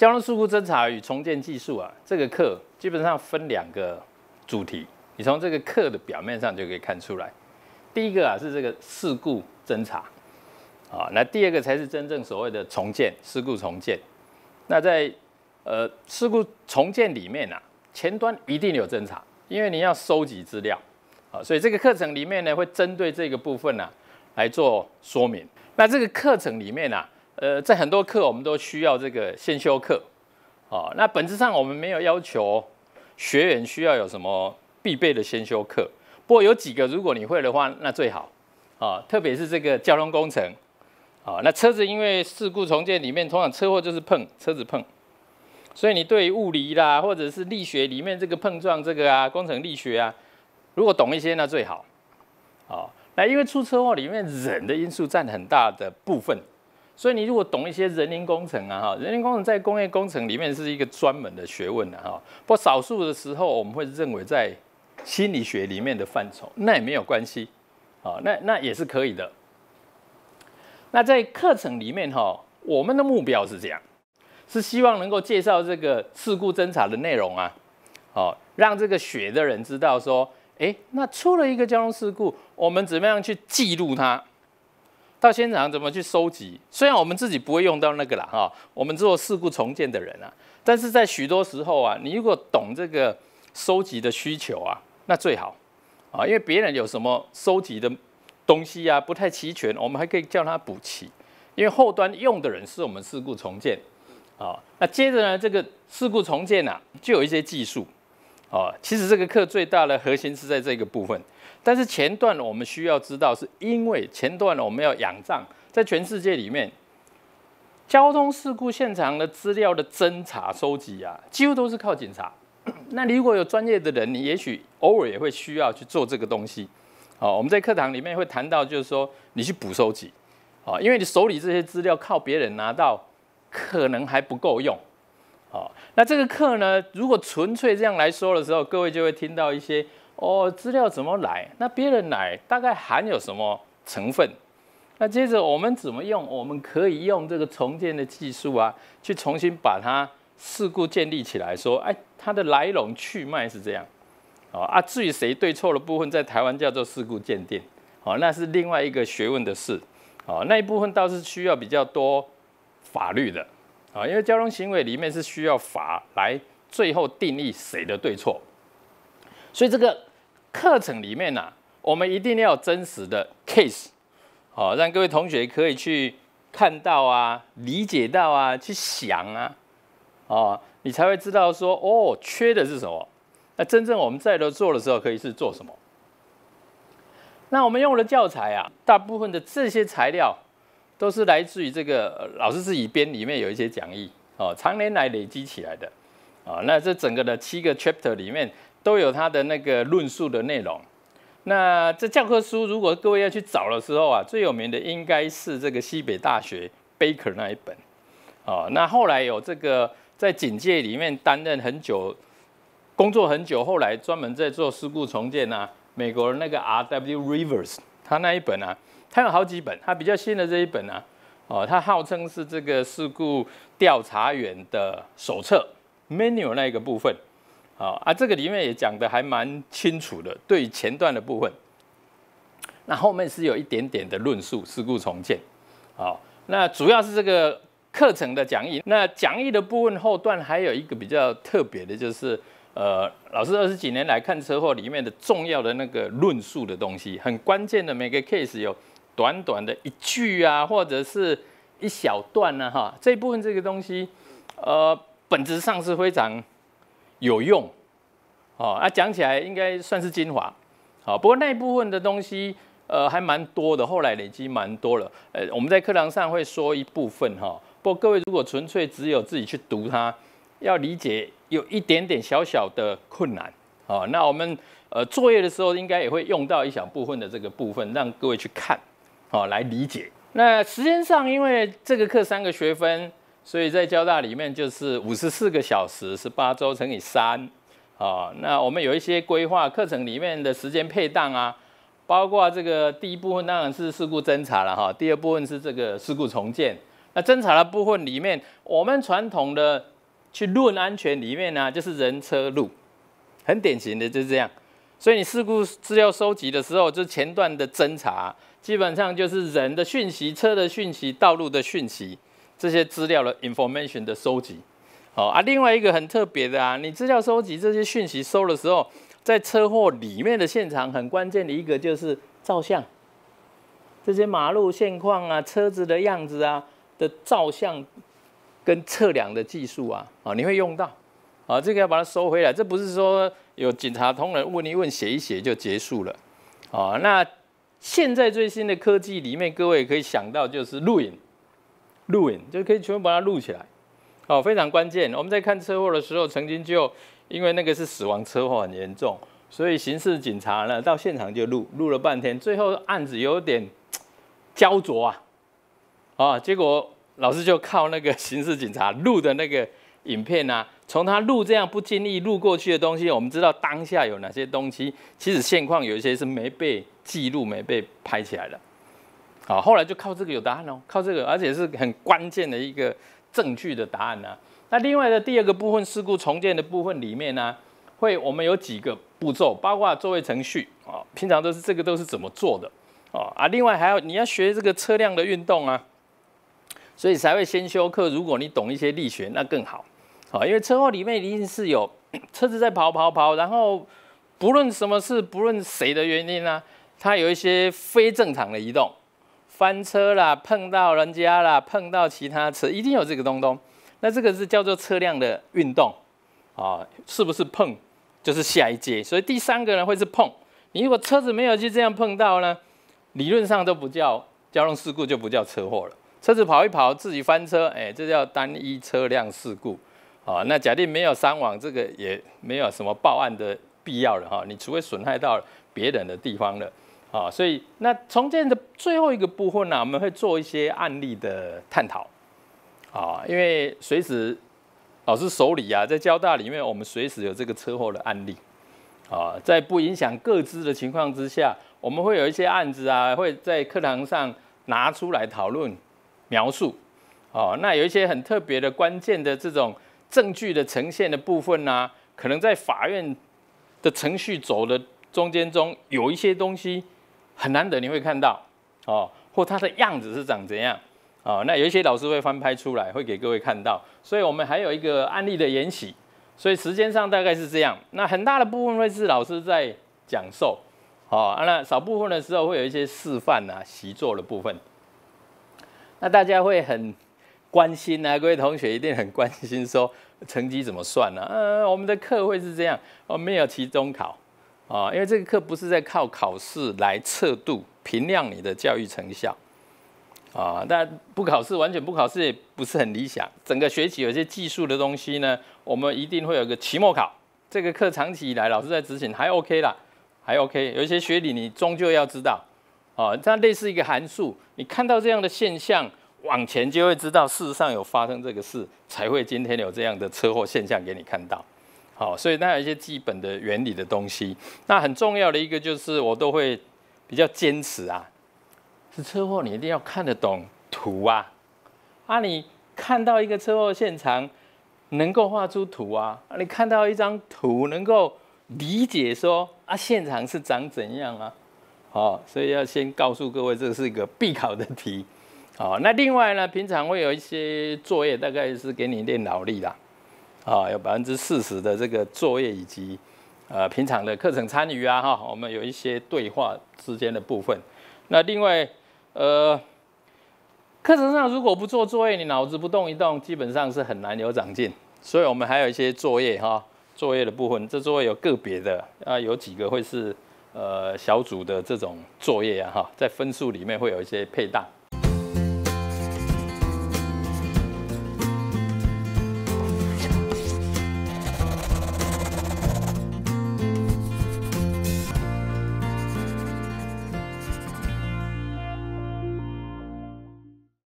交通事故侦查与重建技术啊，这个课基本上分两个主题。你从这个课的表面上就可以看出来，第一个啊是这个事故侦查，啊，那第二个才是真正所谓的重建事故重建。那在呃事故重建里面呢，前端一定有侦查，因为你要收集资料啊，所以这个课程里面呢会针对这个部分呢来做说明。那这个课程里面呢。呃，在很多课我们都需要这个先修课，啊，那本质上我们没有要求学员需要有什么必备的先修课，不过有几个如果你会的话，那最好，啊，特别是这个交通工程，啊，那车子因为事故重建里面通常车祸就是碰车子碰，所以你对物理啦或者是力学里面这个碰撞这个啊工程力学啊，如果懂一些那最好，啊，那因为出车祸里面人的因素占很大的部分。所以你如果懂一些人因工程啊，哈，人因工程在工业工程里面是一个专门的学问的哈。不过少数的时候，我们会认为在心理学里面的范畴，那也没有关系，好，那那也是可以的。那在课程里面哈，我们的目标是这样，是希望能够介绍这个事故侦查的内容啊，好，让这个学的人知道说，哎，那出了一个交通事故，我们怎么样去记录它？到现场怎么去收集？虽然我们自己不会用到那个啦，哈，我们做事故重建的人啊，但是在许多时候啊，你如果懂这个收集的需求啊，那最好，啊，因为别人有什么收集的东西啊，不太齐全，我们还可以叫他补齐，因为后端用的人是我们事故重建，啊，那接着呢，这个事故重建呐，就有一些技术，啊，其实这个课最大的核心是在这个部分。但是前段呢，我们需要知道，是因为前段呢，我们要仰仗在全世界里面，交通事故现场的资料的侦查收集啊，几乎都是靠警察。那你如果有专业的人，你也许偶尔也会需要去做这个东西。哦，我们在课堂里面会谈到，就是说你去补收集，啊，因为你手里这些资料靠别人拿到，可能还不够用。哦，那这个课呢，如果纯粹这样来说的时候，各位就会听到一些。哦，资料怎么来？那别人来，大概含有什么成分？那接着我们怎么用？我们可以用这个重建的技术啊，去重新把它事故建立起来。说，哎，它的来龙去脉是这样。哦啊，至于谁对错的部分，在台湾叫做事故鉴定。哦，那是另外一个学问的事。哦，那一部分倒是需要比较多法律的。啊，因为交通行为里面是需要法来最后定义谁的对错。所以这个。课程里面呢，我们一定要真实的 case，好让各位同学可以去看到啊，理解到啊，去想啊，哦，你才会知道说，哦，缺的是什么。那真正我们在头做的时候，可以是做什么？那我们用的教材啊，大部分的这些材料都是来自于这个老师自己编，里面有一些讲义，哦，常年来累积起来的，啊，那这整个的七个 chapter 里面。都有他的那个论述的内容。那这教科书，如果各位要去找的时候啊，最有名的应该是这个西北大学 Baker 那一本。哦，那后来有这个在警界里面担任很久，工作很久，后来专门在做事故重建啊，美国那个 R. W. Rivers，他那一本啊，他有好几本，他比较新的这一本啊，哦，他号称是这个事故调查员的手册，Manual 那一个部分。好啊，这个里面也讲的还蛮清楚的，对前段的部分，那后面是有一点点的论述事故重建。好，那主要是这个课程的讲义。那讲义的部分后段还有一个比较特别的，就是呃，老师二十几年来看车祸里面的重要的那个论述的东西，很关键的每个 case 有短短的一句啊，或者是一小段呢，哈，这部分这个东西，呃，本质上是非常。有用，哦，啊，讲起来应该算是精华，好，不过那部分的东西，呃，还蛮多的，后来累积蛮多了，呃，我们在课堂上会说一部分，哈，不过各位如果纯粹只有自己去读它，要理解有一点点小小的困难，哦，那我们，呃，作业的时候应该也会用到一小部分的这个部分，让各位去看，哦，来理解。那时间上，因为这个课三个学分。所以在交大里面就是五十四个小时，十八周乘以三，啊，那我们有一些规划课程里面的时间配档啊，包括这个第一部分当然是事故侦查了哈，第二部分是这个事故重建。那侦查的部分里面，我们传统的去论安全里面呢，就是人车路，很典型的就是这样。所以你事故资料收集的时候，就前段的侦查，基本上就是人的讯息、车的讯息、道路的讯息。这些资料的 information 的收集，好啊，另外一个很特别的啊，你资料收集这些讯息收的时候，在车祸里面的现场很关键的一个就是照相，这些马路现况啊、车子的样子啊的照相跟测量的技术啊，啊，你会用到，啊，这个要把它收回来，这不是说有警察同仁问一问、写一写就结束了，啊，那现在最新的科技里面，各位可以想到就是录影。录影就可以全部把它录起来，哦，非常关键。我们在看车祸的时候，曾经就因为那个是死亡车祸很严重，所以刑事警察呢到现场就录录了半天，最后案子有点 焦灼啊，啊，结果老师就靠那个刑事警察录的那个影片啊，从他录这样不经意录过去的东西，我们知道当下有哪些东西，其实现况有一些是没被记录、没被拍起来的。啊，后来就靠这个有答案哦，靠这个，而且是很关键的一个证据的答案呢。那另外的第二个部分，事故重建的部分里面呢，会我们有几个步骤，包括座位程序啊，平常都是这个都是怎么做的啊啊。另外还有你要学这个车辆的运动啊，所以才会先修课。如果你懂一些力学，那更好。好，因为车祸里面一定是有 车子在跑跑跑，然后不论什么事，不论谁的原因啊，它有一些非正常的移动。翻车啦，碰到人家啦，碰到其他车，一定有这个东东。那这个是叫做车辆的运动啊，是不是碰就是下一阶？所以第三个人会是碰。你如果车子没有去这样碰到呢，理论上都不叫交通事故，就不叫车祸了。车子跑一跑自己翻车，哎，这叫单一车辆事故啊。那假定没有伤亡，这个也没有什么报案的必要了哈。你除非损害到别人的地方了。啊，所以那重建的最后一个部分呢，我们会做一些案例的探讨，啊，因为随时老师手里啊，在交大里面，我们随时有这个车祸的案例，啊，在不影响各自的情况之下，我们会有一些案子啊，会在课堂上拿出来讨论描述，哦，那有一些很特别的关键的这种证据的呈现的部分呢，可能在法院的程序走的中间中有一些东西。很难得你会看到哦，或它的样子是长怎样哦。那有一些老师会翻拍出来，会给各位看到。所以我们还有一个案例的研习，所以时间上大概是这样。那很大的部分会是老师在讲授，哦啊，那少部分的时候会有一些示范啊、习作的部分。那大家会很关心啊，各位同学一定很关心说成绩怎么算呢？呃，我们的课会是这样，我们没有期中考。啊，因为这个课不是在靠考试来测度评量你的教育成效，啊，但不考试完全不考试也不是很理想。整个学期有些技术的东西呢，我们一定会有个期末考。这个课长期以来老师在执行，还 OK 啦，还 OK。有一些学理你终究要知道，啊，它类似一个函数，你看到这样的现象，往前就会知道，事实上有发生这个事，才会今天有这样的车祸现象给你看到。好，所以那有一些基本的原理的东西。那很重要的一个就是我都会比较坚持啊，是车祸，你一定要看得懂图啊。啊，你看到一个车祸现场，能够画出图啊。你看到一张图，能够理解说啊，现场是长怎样啊？好，所以要先告诉各位，这是一个必考的题。好，那另外呢，平常会有一些作业，大概是给你练脑力啦。啊，有百分之四十的这个作业以及呃平常的课程参与啊，哈，我们有一些对话之间的部分。那另外呃，课程上如果不做作业，你脑子不动一动，基本上是很难有长进。所以我们还有一些作业哈，作业的部分，这作业有个别的啊，有几个会是呃小组的这种作业啊，哈，在分数里面会有一些配档。